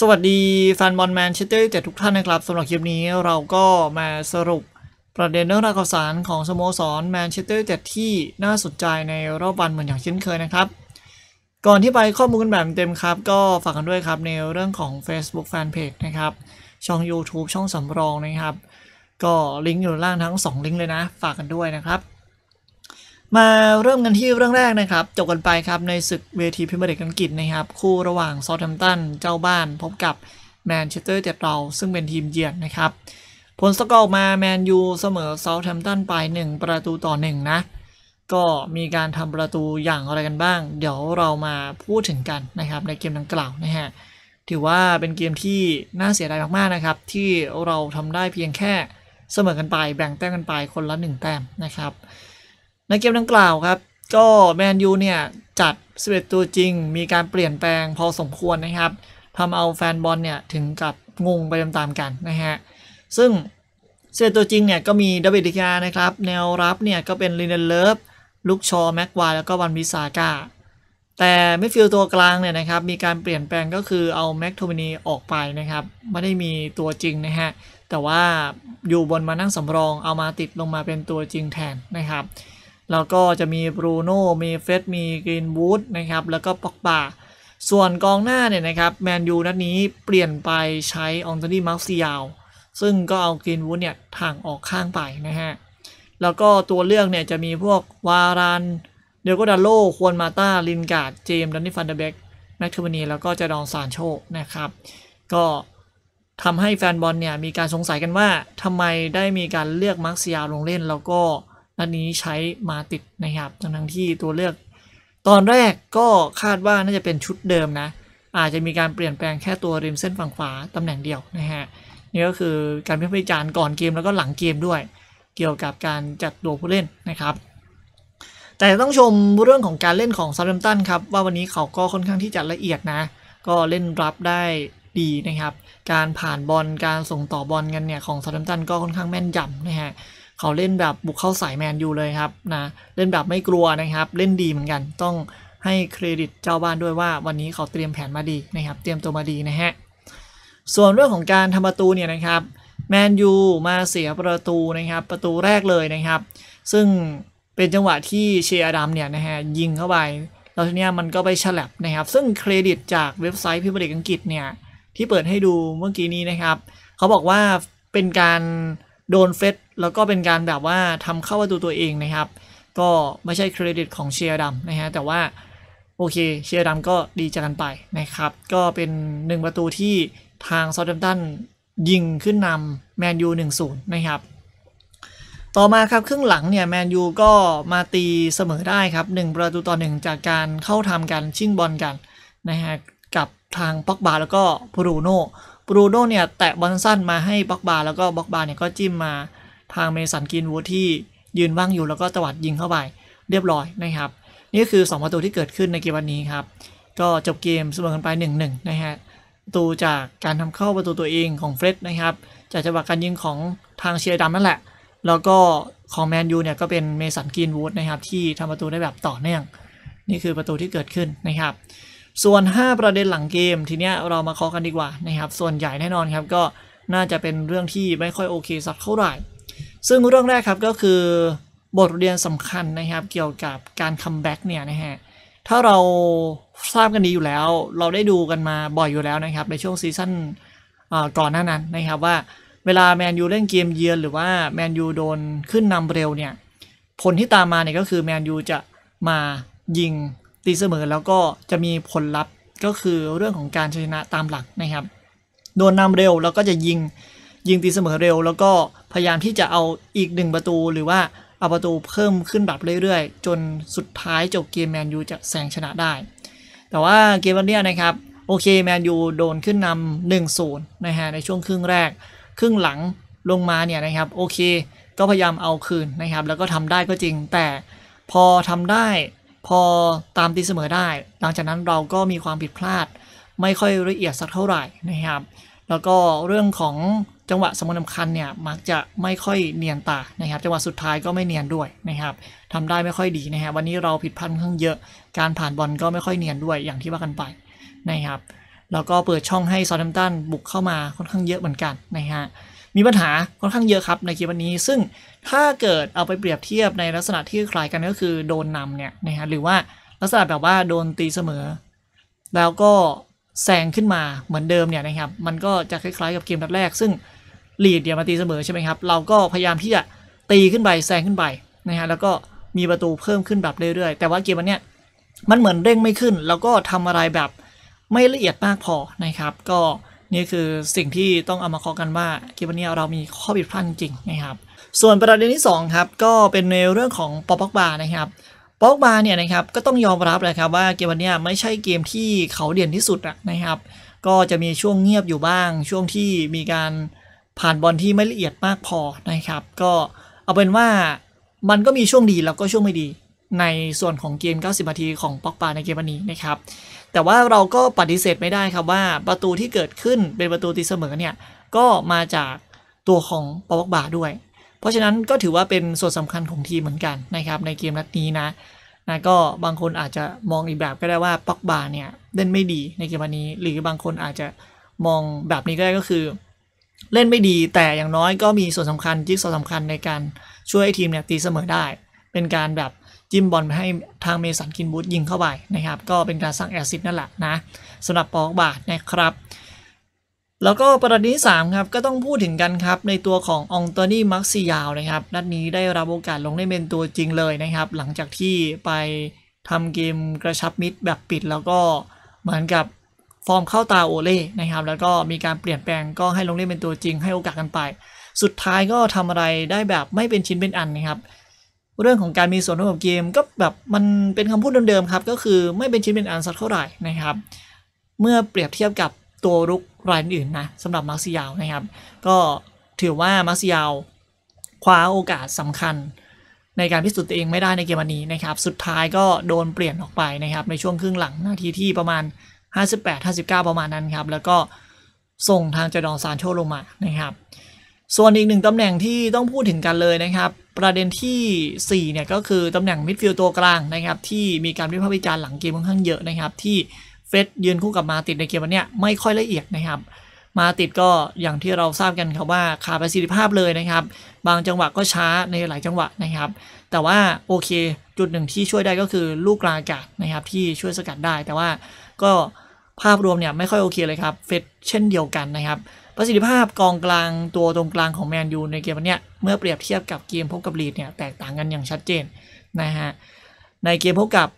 สวัสดีแฟนบอลแมนเชสเตอร์เจ็ดทุกท่านนะครับสำหรับคลิปนี้เราก็มาสรุปประเด็นเรื่องราวข่าวสารของสโมสรแมนเชสเตอร์เจ็ดที่น่าสนใจในรอบวันเหมือนอย่างเช่นเคยนะครับ ก่อนที่ไปข้อมูลกันแบบเต็มครับ ก็ฝากกันด้วยครับ ในเรื่องของ Facebook Fanpage นะครับช่อง YouTube ช่องสำรองนะครับ ก็ลิงก์อยู่ล่างทั้ง2ลิงก์เลยนะฝากกันด้วยนะครับมาเริ่มกันที่เรื่องแรกนะครับ จบกันไปครับ ในศึกเวทีพิมพ์เด็กอังกฤษนะครับ คู่ระหว่างซอลแฮมตันเจ้าบ้านพบกับแมนเชสเตอร์เจ็ดเราซึ่งเป็นทีมเยือนนะครับ ผลสกอร์มาแมนยูเสมอซาทแฮมตันไป 1 ประตูต่อ1นะก็มีการทำประตูอย่างอะไรกันบ้าง เดี๋ยวเรามาพูดถึงกันนะครับ ในเกมดังกล่าวนะฮะถือว่าเป็นเกมที่น่าเสียดายมากๆนะครับ ที่เราทำได้เพียงแค่เสมอกันไป แบ่งแต้มกันไปคนละ 1 แต้มนะครับในเกมดังกล่าวครับ ก็แมนยูเนี่ยจัดเ1ตัวจริงมีการเปลี่ยนแปลงพอสมควรนะครับทำเอาแฟนบอลเนี่ยถึงกับงงไปตามๆกันนะฮะ ซึ่งเซตัวจริงเนี่ยก็มีดับเบิลดิกานะครับ แนวรับเนี่ยก็เป็นลินเดนเลิฟลุกชอแม็กวายแล้วก็วันวิสากาแต่ไม่ฟิลตัวกลางเนี่ยนะครับมีการเปลี่ยนแปลงก็คือเอาแม็กโทมินีออกไปนะครับไม่ได้มีตัวจริงนะฮะแต่ว่าอยู่บนมานั่งสำรอง เอามาติดลงมาเป็นตัวจริงแทนนะครับแล้วก็จะมีบรูโน่ มีเฟสมีกรีนวูดนะครับ แล้วก็ปอกบาส่วนกองหน้าเนี่ยนะครับ แมนยูนัดนี้เปลี่ยนไปใช้องตันดี่มาร์คซิยาวซึ่งก็เอากรีนวูดเนี่ยถ่างออกข้างไปนะฮะ แล้วก็ตัวเลือกเนี่ย จะมีพวกวารันเดลโกดาโล ควนมาตาลินการ์ดเจมดันนี่ฟันเดเบกแมคร์เนีแล้วก็จะดองซานโชนะครับ ก็ทำให้แฟนบอลเนี่ยมีการสงสัยกันว่าทำไมได้มีการเลือกมาร์คซิยาลงเล่นแล้วก็อันนี้ใช้มาติดนะครับทั้งที่ตัวเลือก ตอนแรกก็คาดว่าน่าจะเป็นชุดเดิมนะ อาจจะมีการเปลี่ยนแปลงแค่ตัวริมเส้นฝั่งขวาตำแหน่งเดียวนะฮะ นี่ก็คือการพิจารณาก่อนเกมแล้วก็หลังเกมด้วย เกี่ยวกับการจัดตัวผู้เล่นนะครับ แต่ต้องชมเรื่องของการเล่นของซามเรมตันครับ ว่าวันนี้เขาก็ค่อนข้างที่จะละเอียดนะ ก็เล่นรับได้ดีนะครับ การผ่านบอลการส่งต่อบอลกันเนี่ยของซามเบมตันก็ค่อนข้างแม่นยำนะฮะเขาเล่นแบบบุกเข้าสาย แมนยูเลยครับนะ เล่นแบบไม่กลัวนะครับ เล่นดีเหมือนกัน ต้องให้เครดิตเจ้าบ้านด้วยว่าวันนี้เขาเตรียมแผนมาดีนะครับ เตรียมตัวมาดีนะฮะส่วนเรื่องของการทำประตูเนี่ยนะครับแมนยูมาเสียประตูนะครับ ประตูแรกเลยนะครับ ซึ่งเป็นจังหวะที่เชียร์ดัมเนี่ยนะฮะยิงเข้าไปแล้วทีนี้มันก็ไปฉลับนะครับ ซึ่งเครดิตจากเว็บไซต์พิมพ์เด็กอังกฤษเนี่ยที่เปิดให้ดูเมื่อกี้นี้นะครับ เขาบอกว่าเป็นการโดนเฟดแล้วก็เป็นการแบบว่าทำเข้าประตูตัวเองนะครับ ก็ไม่ใช่เครดิตของเชียร์ดำนะฮะ แต่ว่าโอเคเชียร์ดำก็ดีจากกันไปนะครับ ก็เป็นหนึ่งประตูที่ทางซาท์แฮมป์ตันยิงขึ้นนำแมนยู1-0 นะครับ ต่อมาครับครึ่งหลังเนี่ยแมนยูก็มาตีเสมอได้ครับ 1 ประตูต่อ 1 จากการเข้าทำกันชิ่งบอลกันนะฮะกับทางป็อกบาแล้วก็ูรูโนบรูโน่เนี่ยแตะบอลสั้นมาให้บ็อกบาแล้วก็บ็อกบาเนี่ยก็จิ้มมาทางเมสันกินวูดที่ยืนว่างอยู่แล้วก็ตวัดยิงเข้าไปเรียบร้อยนะครับ นี่ก็คือ 2 ประตูที่เกิดขึ้นในเกมวันนี้ครับ ก็จบเกมเสมอกันไป 1-1 นะฮะประตูจากการทำเข้าประตูตัวเองของเฟร็ดนะครับ จากจังหวะการยิงของทางเชียร์ดำนั่นแหละ แล้วก็ของแมนยูเนี่ยก็เป็นเมสันกินวูดนะครับ ที่ทำประตูได้แบบต่อเนื่อง นี่คือประตูที่เกิดขึ้นนะครับส่วน 5 ประเด็นหลังเกมทีเนี้ยเรามาเคาะกันดีกว่านะครับ ส่วนใหญ่แน่นอนครับก็น่าจะเป็นเรื่องที่ไม่ค่อยโอเคสักเท่าไหร่ ซึ่งเรื่องแรกครับก็คือบทเรียนสำคัญนะครับเกี่ยวกับการคัมแบ็กเนี่ยนะฮะถ้าเราทราบกันดีอยู่แล้วเราได้ดูกันมาบ่อยอยู่แล้วนะครับในช่วงซีซั่นก่อนหน้านั้นนะครับ ว่าเวลาแมนยูเล่นเกมเยือนหรือว่าแมนยูโดนขึ้นนำเร็วเนี่ยผลที่ตามมาเนี่ยก็คือแมนยูจะมายิงตีเสมอแล้วก็จะมีผลลัพธ์ก็คือเรื่องของการชนะตามหลักนะครับ โดนนำเร็วแล้วก็จะยิงยิงตีเสมอเร็ว แล้วก็พยายามที่จะเอาอีกหนึ่งประตู หรือว่าเอาประตูเพิ่มขึ้นแบบเรื่อยๆ จนสุดท้ายจบเกมแมนยูจะแซงชนะได้ แต่ว่าเกมวันนี้นะครับโอเคแมนยูโดนขึ้นนำหนึ่งศูนย์นะฮะในช่วงครึ่งแรกครึ่งหลังลงมาเนี่ยนะครับโอเค ก็พยายามเอาคืนนะครับ แล้วก็ทำได้ก็จริงแต่พอทำได้พอตามตีเสมอได้ หลังจากนั้นเราก็มีความผิดพลาดไม่ค่อยละเอียดสักเท่าไหร่นะครับ แล้วก็เรื่องของจังหวะสำคัญคัญเนี่ย มักจะไม่ค่อยเนียนตานะครับ จังหวะสุดท้ายก็ไม่เนียนด้วยนะครับทำได้ไม่ค่อยดีนะฮะ วันนี้เราผิดพลาดค่อนเยอะ การผ่านบอลก็ไม่ค่อยเนียนด้วยอย่างที่ว่ากันไปนะครับ แล้วก็เปิดช่องให้ซอลมตันบุกเข้ามาค่อนข้างเยอะเหมือนกันนะฮะมีปัญหาค่อนข้างเยอะครับในคลิปวันนี้ซึ่งถ้าเกิดเอาไปเปรียบเทียบในลักษณะที่คล้ายกันก็คือโดนนำเนี่ยนะฮะหรือว่าลักษณะแบบว่าโดนตีเสมอ แล้วก็แซงขึ้นมาเหมือนเดิมเนี่ยนะครับมันก็จะคล้ายๆกับเกมนัดแรกซึ่งลีดเดียมาตีเสมอใช่ไหมครับ เราก็พยายามที่จะตีขึ้นไปแซงขึ้นไปนะฮะแล้วก็มีประตูเพิ่มขึ้นแบบเรื่อยๆแต่ว่าเกมวันเนี้ยมันเหมือนเร่งไม่ขึ้นแล้วก็ทำอะไรแบบไม่ละเอียดมากพอนะครับก็นี่คือสิ่งที่ต้องเอามาคอกันว่าคลิปนี้เรามีข้อผิดพลาดจริงนะครับส่วนประเด็นที่2ครับ ก็เป็นในเรื่องของปอปอกบานะครับปอปอกบาเนี่ยนะครับ ก็ต้องยอมรับเลยครับว่าเกมวันนี้ไม่ใช่เกมที่เขาเด่นที่สุดนะครับก็จะมีช่วงเงียบอยู่บ้าง ช่วงที่มีการผ่านบอลที่ไม่ละเอียดมากพอนะครับก็เอาเป็นว่ามันก็มีช่วงดีแล้วก็ช่วงไม่ดีในส่วนของเกม90นาทีของปอกปาในเกมวันนี้นะครับ แต่ว่าเราก็ปฏิเสธไม่ได้ครับว่าประตูที่เกิดขึ้นเป็นประตูตีเสมอเนี่ยก็มาจากตัวของปอกบาด้วย เพราะฉะนั้นก็ถือว่าเป็นส่วนสำคัญของทีมเหมือนกันนะครับในเกมนัดนี้นะนะก็บางคนอาจจะมองอีกแบบก็ได้ว่าปอกบาเนี่ยเล่นไม่ดีในเกมวันนี้ หรือบางคนอาจจะมองแบบนี้ก็ได้ก็คือ เล่นไม่ดีแต่อย่างน้อยก็มีส่วนสำคัญยิ่งส่วนสำคัญในการช่วยให้ทีมเนี่ยตีเสมอได้ เป็นการแบบจิ้มบอลไปให้ทางเมสันกินบูธยิงเข้าไปนะครับ ก็เป็นการสร้างแอซิดนั่นแหละนะสำหรับปอกบาทนะครับ แล้วก็ประเด็นที่3ครับก็ต้องพูดถึงกันครับในตัวขององโตนี่มักซิยาวนะครับนัดนี้ได้รับโอกาสลงได้เป็นตัวจริงเลยนะครับ หลังจากที่ไปทำเกมกระชับมิดแบบปิดแล้วก็เหมือนกับฟอร์มเข้าตาโอเล่นะครับ แล้วก็มีการเปลี่ยนแปลงก็ให้ลงเล่นเป็นตัวจริงให้โอกาสกันไป สุดท้ายก็ทำอะไรได้แบบไม่เป็นชิ้นเป็นอันนะครับเรื่องของการมีส่วนร่วมกับเกมก็แบบมันเป็นคำพูดเดิมๆครับ ก็คือไม่เป็นชิ้นเป็นอันสักเท่าไหร่นะครับ เมื่อเปรียบเทียบกับตัวรุกรายอื่นนะสำหรับมาร์ซิยาวนะครับ ก็ถือว่ามาร์ซิยาวคว้าโอกาสสำคัญ ในการพิสูจน์ตัวเองไม่ได้ในเกมนี้นะครับ สุดท้ายก็โดนเปลี่ยนออกไปนะครับ ในช่วงครึ่งหลังนาทีที่ประมาณ 58-59 ประมาณนั้นครับ แล้วก็ส่งทางจดอนซานโชลงมานะครับ ส่วนอีกหนึ่งตำแหน่งที่ต้องพูดถึงกันเลยนะครับประเด็นที่4เนี่ยก็คือตำแหน่งมิดฟิลด์ตัวกลางนะครับที่มีการวิพากษ์วิจารณ์หลังเกมค่อนข้างเยอะนะครับ ที่เฟสยืนคู่กับมาติดในเกมวันนี้ไม่ค่อยละเอียดนะครับ มาติดก็อย่างที่เราทราบกันครับว่าขาดประสิทธิภาพเลยนะครับ บางจังหวะก็ช้าในหลายจังหวะนะครับ แต่ว่าโอเคจุดหนึ่งที่ช่วยได้ก็คือลูกกลางอากาศนะครับ ที่ช่วยสกัดได้ แต่ว่าก็ภาพรวมเนี่ยไม่ค่อยโอเค เลยครับเฟสเช่นเดียวกันนะครับประสิทธิภาพกองกลางตัวตรงกลางของแมนยูในเกมนี้เมื่อเปรียบเทียบกับเกมพบกับลีดเนี่ยแตกต่างกันอย่างชัดเจนนะฮะในเกมพบกับ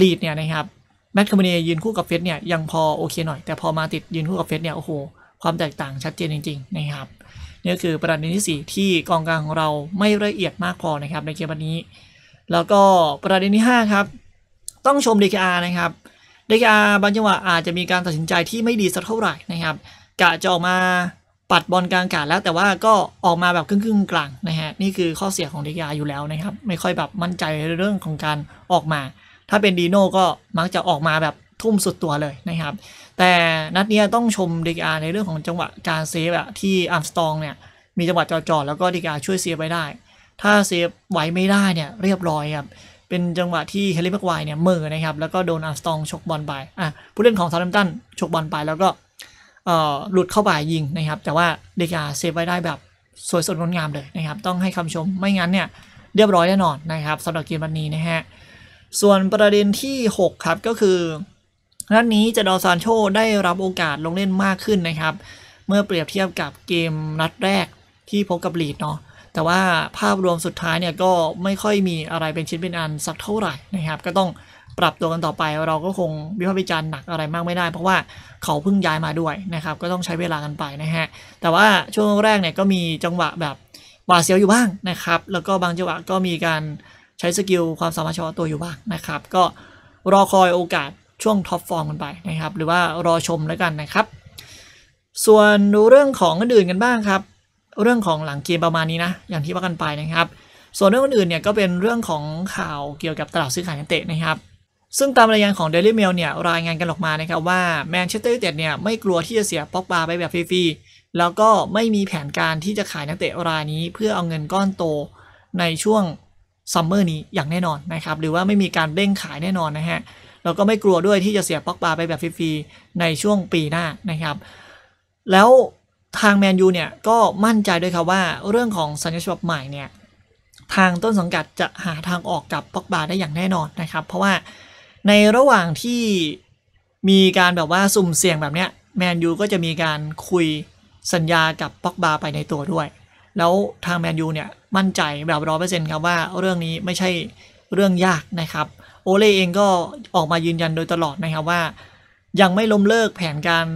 ลีดเนี่ยนะครับแมตต์คอมเนียยืนคู่กับเฟสเนี่ยยังพอโอเคหน่อยแต่พอมาติดยืนคู่กับเฟสเนี่ยโอ้โหความแตกต่างชัดเจนจริง ๆนะครับ นี่คือประเด็นที่ 4 ที่กองกลางของเราไม่ละเอียดมากพอนะครับในเกมวันนี้ แล้วก็ประเด็นที่ 5 ครับ ต้องชมาร์นะครับาร์บางจังหวะอาจจะมีการตัดสินใจที่ไม่ดีสักเท่าไหร่นะครับกะจะออกมาปัดบอลกลางอากาศแล้วแต่ว่าก็ออกมาแบบครึ่งๆกลางนะฮะ นี่คือข้อเสียของเดกาอยู่แล้วนะครับ ไม่ค่อยแบบมั่นใจเรื่องของการออกมา ถ้าเป็นดีโน่ก็มักจะออกมาแบบทุ่มสุดตัวเลยนะครับ แต่นัดนี้ต้องชมเดกาในเรื่องของจังหวะการเซฟอะที่อัมสตองเนี่ย มีจังหวะจอดๆแล้วก็เดกาช่วยเซฟไปได้ ถ้าเซฟไหวไม่ได้เนี่ยเรียบร้อยครับเป็นจังหวะที่เฮลิแม็กไวเนี่ยมือนะครับแล้วก็โดนอัมสตองชกบอลไปอ่ะผู้เล่นของซาร์ลัมตันชกบอลไปแล้วก็หลุดเข้าไปยิงนะครับ แต่ว่าเดกาเซฟไว้ได้แบบสวยสดงดงามเลยนะครับ ต้องให้คำชมไม่งั้นเนี่ยเรียบร้อยแน่นอนนะครับสำหรับเกมวันนี้นะฮะส่วนประเด็นที่6ครับก็คือนัดนี้จะดอซานโชได้รับโอกาสลงเล่นมากขึ้นนะครับ เมื่อเปรียบเทียบกับเกมนัดแรกที่พบกับลีดเนาะแต่ว่าภาพรวมสุดท้ายเนี่ยก็ไม่ค่อยมีอะไรเป็นชิ้นเป็นอันสักเท่าไหร่นะครับก็ต้องปรับตัวกันต่อไปเราก็คงวิพากษ์วิจารณ์หนักอะไรมากไม่ได้ เพราะว่าเขาเพิ่งย้ายมาด้วยนะครับ ก็ต้องใช้เวลากันไปนะฮะ แต่ว่าช่วงแรกเนี่ยก็มีจังหวะแบบ หวาดเสียวอยู่บ้างนะครับ แล้วก็บางจังหวะก็มีการใช้สกิลความสามารถเฉพาะตัวอยู่บ้างนะครับก็รอคอยโอกาสช่วงท็อปฟอร์มกันไปนะครับ หรือว่ารอชมแล้วกันนะครับ ส่วนเรื่องของอื่นกันบ้างครับ เรื่องของหลังเกมประมาณนี้นะอย่างที่ว่ากันไปนะครับ ส่วนเรื่องอื่นเนี่ยก็เป็นเรื่องของข่าวเกี่ยวกับตลาดซื้อขายนักเตะนะครับซึ่งตามรายงานของ Daily Mail เนี่ยรายงานกันออกมานะครับว่าแมนเชสเตอร์ยูไนเต็ดเนี่ยไม่กลัวที่จะเสียป็อกบาไปแบบฟรีๆ แล้วก็ไม่มีแผนการที่จะขายนักเตะรายนี้เพื่อเอาเงินก้อนโตในช่วงซัมเมอร์นี้อย่างแน่นอนนะครับหรือว่าไม่มีการเร่งขายแน่นอนนะฮะแล้วก็ไม่กลัวด้วยที่จะเสียป็อกบา ไปแบบฟรีๆ ในช่วงปีหน้านะครับ แล้วทางแมนยูเนี่ยก็มั่นใจด้วยครับว่าเรื่องของสัญญาฉบับใหม่เนี่ยทางต้นสังกัดจะหาทางออกกับป็อกบาได้อย่างแน่นอนนะครับเพราะว่าในระหว่างที่มีการแบบว่าสุ่มเสี่ยงแบบเนี้ยแมนยูก็จะมีการคุยสัญญากับป็อกบาไปในตัวด้วย แล้วทางแมนยูเนี่ยมั่นใจแบบร้อเปอร์เซ็นต์ครับว่าเรื่องนี้ไม่ใช่เรื่องยากนะครับโอเล่เองก็ออกมายืนยันโดยตลอดนะครับว่ายังไม่ล้มเลิกแผนการ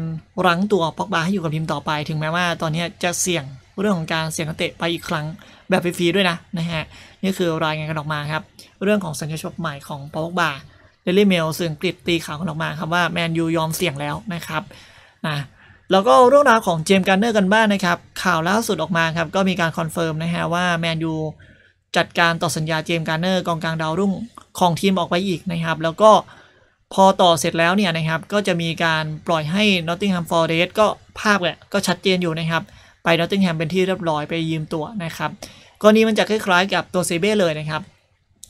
รั้งตัวป็อกบาให้อยู่กับทีมต่อไป ถึงแม้ว่าตอนนี้จะเสี่ยงเรื่องของการเสี่ยงนักเตะไปอีกครั้งแบบฟรีๆด้วยนะนะฮะนี่คือรายงานกันออกมาครับเรื่องของสัญญาชบบใหม่ของป็อกบาเดลี่เมลสื่ออังกฤษตีข่าวกันออกมาครับว่าแมนยูยอมเสี่ยงแล้วนะครับนะแล้วก็เรื่องราวของเจมส์การ์เนอร์กันบ้างนนะครับ ข่าวล่าสุดออกมาครับก็มีการคอนเฟิร์มนะฮะว่าแมนยูจัดการต่อสัญญาเจมส์การ์เนอร์กองกลางดาวรุ่งของทีมออกไปอีกนะครับ แล้วก็พอต่อเสร็จแล้วเนี่ยนะครับ ก็จะมีการปล่อยให้นอตติงแฮมฟอร์เรสก็ภาพแหละก็ชัดเจนอยู่นะครับ ไปนอตติงแฮมเป็นที่เรียบร้อยไปยืมตัวนะครับกรณีมันจะคล้ายๆกับตัวเซเบ้เลยนะครับ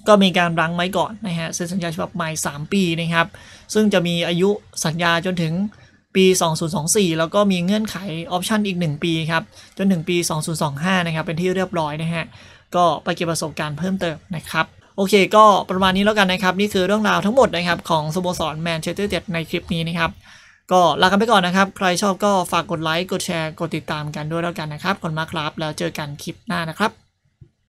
ก็มีการรั้งไว้ก่อนนะฮะเซ็นสัญญาฉบับใหม่ 3 ปีนะครับ ซึ่งจะมีอายุสัญญาจนถึงปี 2024 แล้วก็มีเงื่อนไขออปชันอีก 1 ปีครับ จนถึงปี 2025 นะครับ เป็นที่เรียบร้อยนะฮะ ก็ไปเก็บประสบการณ์เพิ่มเติมนะครับ โอเคก็ประมาณนี้แล้วกันนะครับ นี่คือเรื่องราวทั้งหมดนะครับ ของสโมสรแมนเชสเตอร์เด็ดในคลิปนี้นะครับก็ลากันไปก่อนนะครับ ใครชอบก็ฝากกดไลค์กดแชร์กดติดตามกันด้วยแล้วกันนะครับคนมากครับแล้วเจอกันคลิปหน้านะครับ